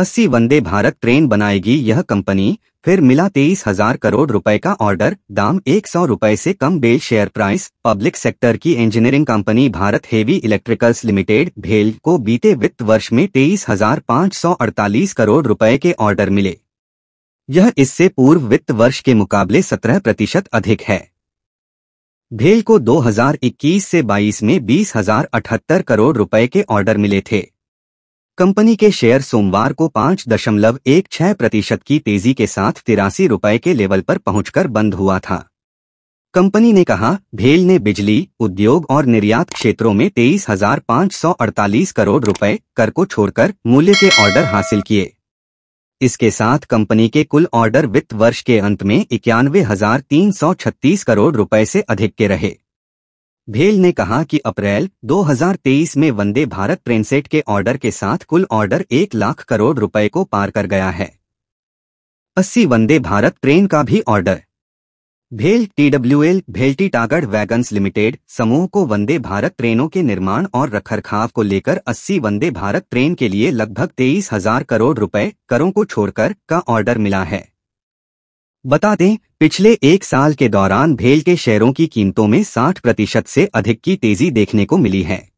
अस्सी वंदे भारत ट्रेन बनाएगी यह कंपनी फिर मिला तेईस हजार करोड़ रुपए का ऑर्डर दाम एक सौ रूपए ऐसी कम बेल शेयर प्राइस पब्लिक सेक्टर की engineering company Bharat heavy electricals limited भेल को बीते वित्त वर्ष में तेईस हजार पाँच सौ अड़तालीस करोड़ रुपए के ऑर्डर मिले यह इससे पूर्व वित्त वर्ष के मुकाबले सत्रह प्रतिशत अधिक है भेल को 2021 से 22 में बीस हजार अठहत्तर करोड़ रुपए के ऑर्डर मिले थे कंपनी के शेयर सोमवार को पाँच दशमलव एक छह प्रतिशत की तेजी के साथ तिरासी रुपए के लेवल पर पहुंचकर बंद हुआ था कंपनी ने कहा भेल ने बिजली उद्योग और निर्यात क्षेत्रों में तेईस हजार पाँच सौ अड़तालीस करोड़ रुपए कर को छोड़कर मूल्य के ऑर्डर हासिल किए इसके साथ कंपनी के कुल ऑर्डर वित्त वर्ष के अंत में इक्यानवे हजार तीन सौ छत्तीस करोड़ रुपए से अधिक के रहे भेल ने कहा कि अप्रैल 2023 में वंदे भारत ट्रेनसेट के ऑर्डर के साथ कुल ऑर्डर एक लाख करोड़ रुपए को पार कर गया है अस्सी वंदे भारत ट्रेन का भी ऑर्डर भेल टीडब्ल्यूएल भेल्टी टागढ़ वैगन्स लिमिटेड समूह को वंदे भारत ट्रेनों के निर्माण और रखरखाव को लेकर 80 वंदे भारत ट्रेन के लिए लगभग तेईस हजार करोड़ रुपए करों को छोड़कर का ऑर्डर मिला है बता दें पिछले एक साल के दौरान भेल के शेयरों की कीमतों में 60 प्रतिशत से अधिक की तेजी देखने को मिली है